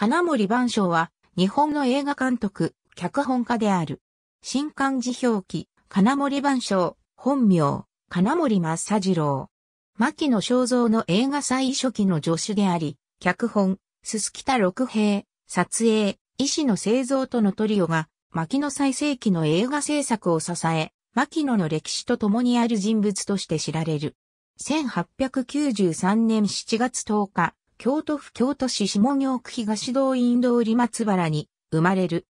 金森万象は、日本の映画監督、脚本家である。新漢字表記、金森万象、本名、金森正次郎。牧野正造の映画最初期の助手であり、脚本、すすきた六平、撮影、医師の製造とのトリオが、牧野最盛期の映画制作を支え、牧野の歴史と共にある人物として知られる。1893年7月10日、京都府京都市下京区東道院通り松原に生まれる。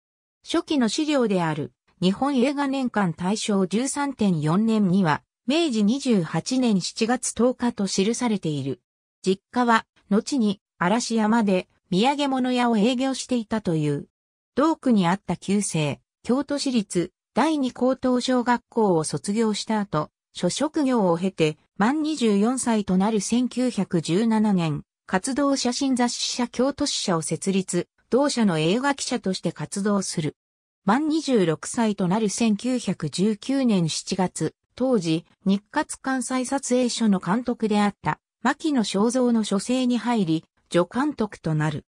初期の資料である日本映画年間大賞13.4年には明治28年7月10日と記されている。実家は後に嵐山で土産物屋を営業していたという。同区にあった旧姓、京都市立第二高等小学校を卒業した後、諸職業を経て、満24歳となる1917年、活動写真雑誌社京都誌社を設立、同社の映画記者として活動する。満26歳となる1919年7月、当時、日活関西撮影所の監督であった、牧野正造の書生に入り、助監督となる。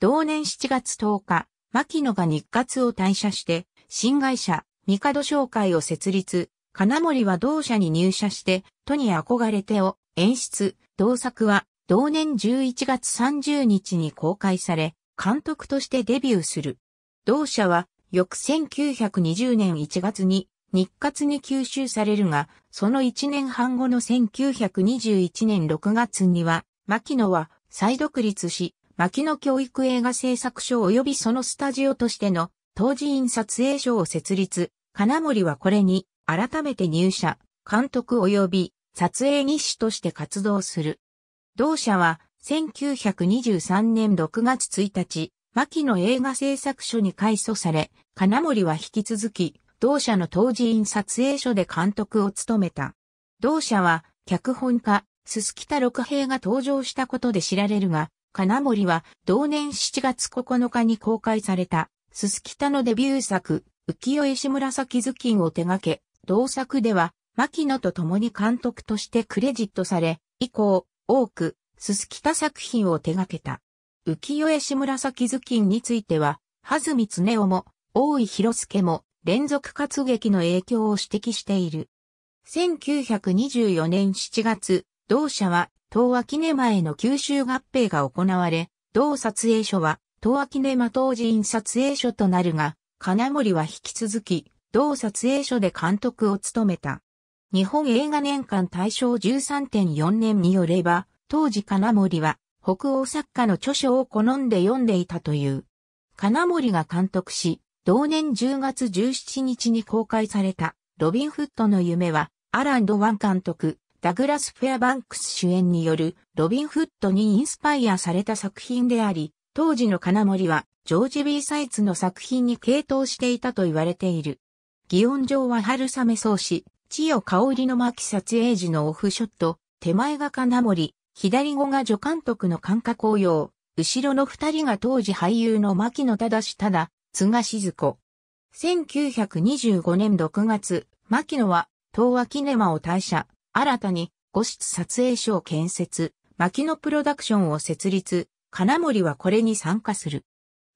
同年7月10日、牧野が日活を退社して、新会社、帝商会を設立、金森は同社に入社して、都に憧れてを演出、同作は同年11月30日に公開され、監督としてデビューする。同社は、翌1920年1月に日活に吸収されるが、その1年半後の1921年6月には、牧野は再独立し、牧野教育映画制作所及びそのスタジオとしての当時院撮影所を設立、金森はこれに改めて入社、監督及び撮影日誌として活動する。同社は1923年6月1日、牧野映画製作所に改祖され、金森は引き続き、同社の当時院撮影所で監督を務めた。同社は、脚本家、鈴木た六平が登場したことで知られるが、金森は同年7月9日に公開された、鈴木たのデビュー作、浮世絵紫頭巾を手掛け、同作では、牧野と共に監督としてクレジットされ、以降、多く、すすきた作品を手掛けた。浮世絵し紫頭巾については、はずみつねおも、大井広助も、連続活劇の影響を指摘している。1924年7月、同社は、東秋マ前の九州合併が行われ、同撮影所は、東秋ネマ当寺院撮影所となるが、金森は引き続き、同撮影所で監督を務めた。日本映画年間大賞13.4年によれば、当時金森は北欧作家の著書を好んで読んでいたという。金森が監督し、同年10月17日に公開されたロビンフットの夢は、アランド・ワン監督、ダグラス・フェアバンクス主演によるロビンフットにインスパイアされた作品であり、当時の金森はジョージ・ビー・サイツの作品に傾倒していたと言われている。祇音上は春雨草子、千代香織の巻撮影時のオフショット、手前が金森、左後が助監督の感覚応用、後ろの二人が当時俳優の牧野忠ただ、津賀静子。1925年6月、牧野は、東亜キネマを退社、新たに、五室撮影所を建設、牧野プロダクションを設立、金森はこれに参加する。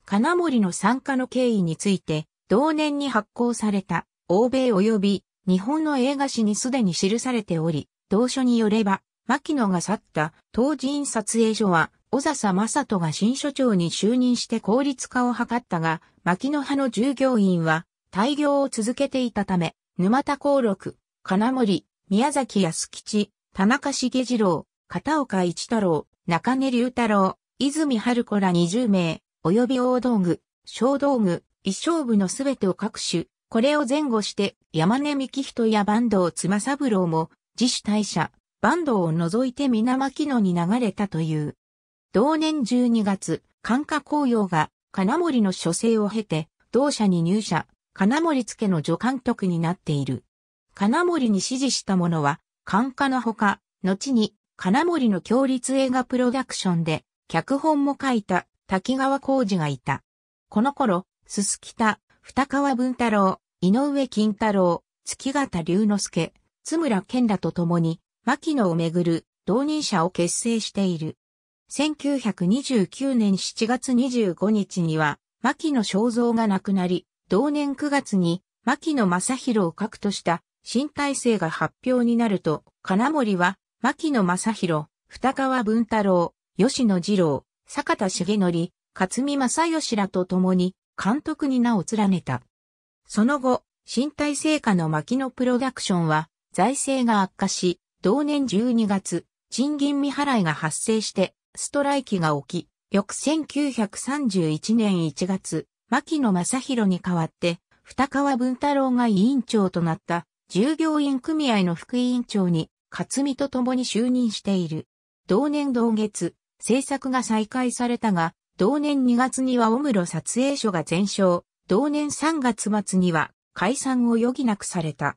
金森の参加の経緯について、同年に発行された、欧米及び日本の映画史にすでに記されており、同書によれば、牧野が去った当時院撮影所は、小笹正人が新所長に就任して効率化を図ったが、牧野派の従業員は、大業を続けていたため、沼田幸六、金森、宮崎康吉、田中茂次郎、片岡一太郎、中根隆太郎、泉春子ら20名、及び大道具、小道具、衣装部のすべてを各種、これを前後して、山根幹人や坂東妻三郎も、自主退社、坂東を除いて水巻野に流れたという。同年12月、関化・紅葉が金森の書生を経て、同社に入社、金森付の助監督になっている。金森に指示した者は、関化のほか、後に金森の共立映画プロダクションで、脚本も書いた滝川浩二がいた。この頃、すすきた、二川文太郎、井上金太郎、月形龍之介、津村健らと共に、牧野をめぐる同人者を結成している。1929年7月25日には、牧野正造が亡くなり、同年9月に牧野正宏を核とした新体制が発表になると、金森は牧野正宏、二川文太郎、吉野二郎、坂田重則、勝見正義らと共に監督に名を連ねた。その後、身体成果の牧野プロダクションは、財政が悪化し、同年12月、賃金未払いが発生して、ストライキが起き、翌1931年1月、牧野正宏に代わって、二川文太郎が委員長となった従業員組合の副委員長に、勝美と共に就任している。同年同月、制作が再開されたが、同年2月にはオムロ撮影所が全焼、同年3月末には解散を余儀なくされた。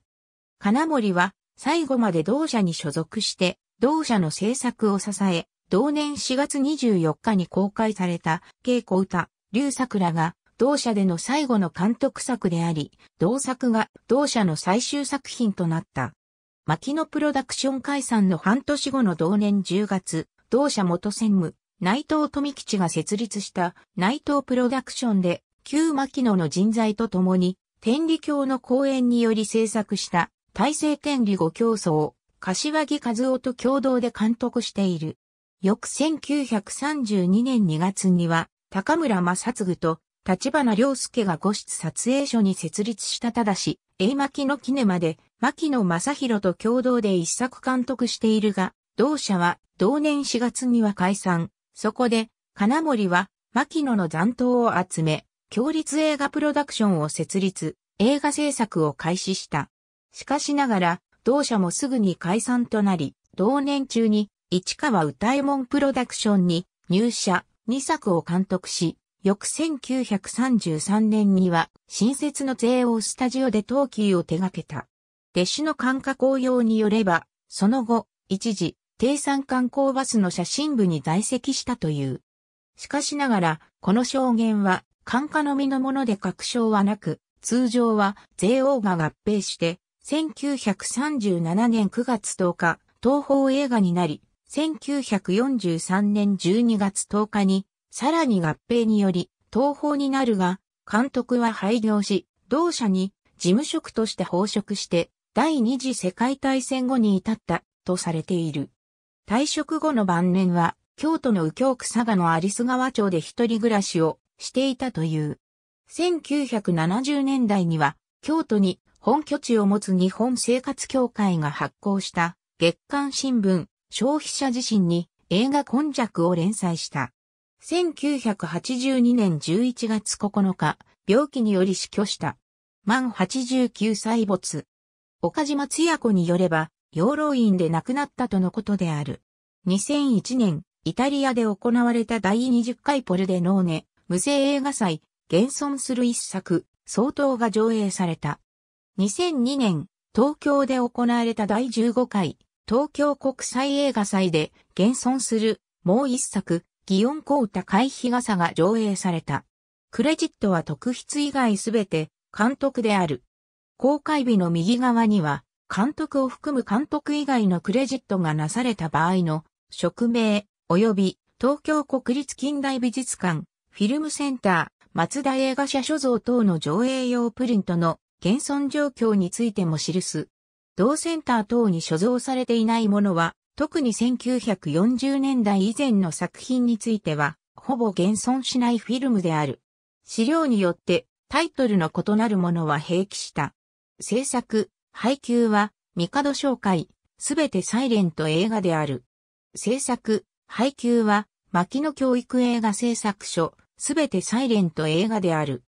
金森は最後まで同社に所属して、同社の制作を支え、同年4月24日に公開された稽古歌、竜桜が同社での最後の監督作であり、同作が同社の最終作品となった。牧野プロダクション解散の半年後の同年10月、同社元専務、内藤富吉が設立した内藤プロダクションで、旧牧野の人材と共に、天理教の講演により制作した、大成天理五教祖を柏木和夫と共同で監督している。翌1932年2月には、高村正嗣と、立花良介が五室撮影所に設立したただし、英牧のキネマで、牧野正弘と共同で一作監督しているが、同社は、同年4月には解散。そこで、金森は、牧野の残党を集め、共立映画プロダクションを設立、映画制作を開始した。しかしながら、同社もすぐに解散となり、同年中に、市川歌右衛門プロダクションに入社、2作を監督し、翌1933年には、新設の税王スタジオで東急を手掛けた。弟子の感覚応用によれば、その後、一時、低山観光バスの写真部に在籍したという。しかしながら、この証言は、官家のみのもので確証はなく、通常は、税王が合併して、1937年9月10日、東宝映画になり、1943年12月10日に、さらに合併により、東宝になるが、監督は廃業し、同社に事務職として放職して、第二次世界大戦後に至ったとされている。退職後の晩年は、京都の右京区佐賀の有栖川町で一人暮らしをしていたという。1970年代には、京都に本拠地を持つ日本生活協会が発行した月刊新聞消費者自身に映画混弱を連載した。1982年11月9日、病気により死去した。満89歳没。岡島つや子によれば、養老院で亡くなったとのことである。2001年、イタリアで行われた第20回ポルデノーネ、無声映画祭、現存する一作、相当が上映された。2002年、東京で行われた第15回、東京国際映画祭で、現存する、もう一作、祇園ウタ回避傘が上映された。クレジットは特筆以外すべて、監督である。公開日の右側には、監督を含む監督以外のクレジットがなされた場合の、職名、及び東京国立近代美術館、フィルムセンター、松田映画社所蔵等の上映用プリントの現存状況についても記す。同センター等に所蔵されていないものは、特に1940年代以前の作品については、ほぼ現存しないフィルムである。資料によってタイトルの異なるものは併記した。制作、配給は、帝紹介、すべてサイレント映画である。制作、配給は、牧野教育映画制作所、すべてサイレント映画である。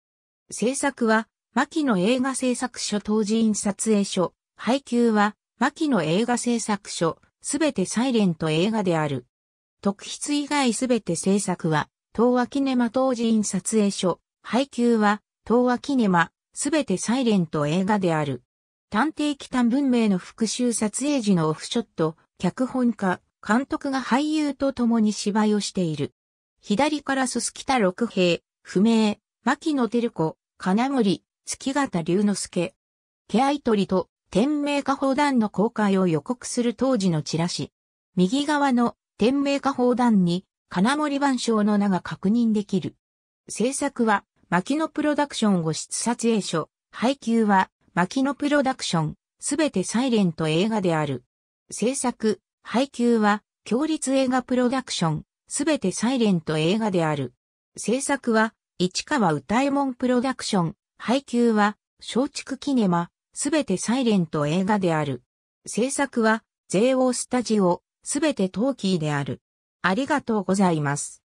制作は、牧野映画制作所当時院撮影所、配給は、牧野映画制作所、すべてサイレント映画である。特筆以外すべて制作は、東和キネマ当時院撮影所、配給は、東和キネマ、すべてサイレント映画である。探偵期間文明の復讐撮影時のオフショット、脚本家、監督が俳優と共に芝居をしている。左からすすきた六平、不明、牧野照子、金森、月形龍之介。ケアイトリと、天明家砲弾の公開を予告する当時のチラシ。右側の天明家砲弾に、金森万象の名が確認できる。制作は、牧野プロダクションを室撮影所、配給は、牧野プロダクション、すべてサイレント映画である。制作、配給は、強立映画プロダクション、すべてサイレント映画である。制作は、市川歌右衛門プロダクション、配給は、松竹キネマ、すべてサイレント映画である。制作は、税王スタジオ、すべてトーキーである。ありがとうございます。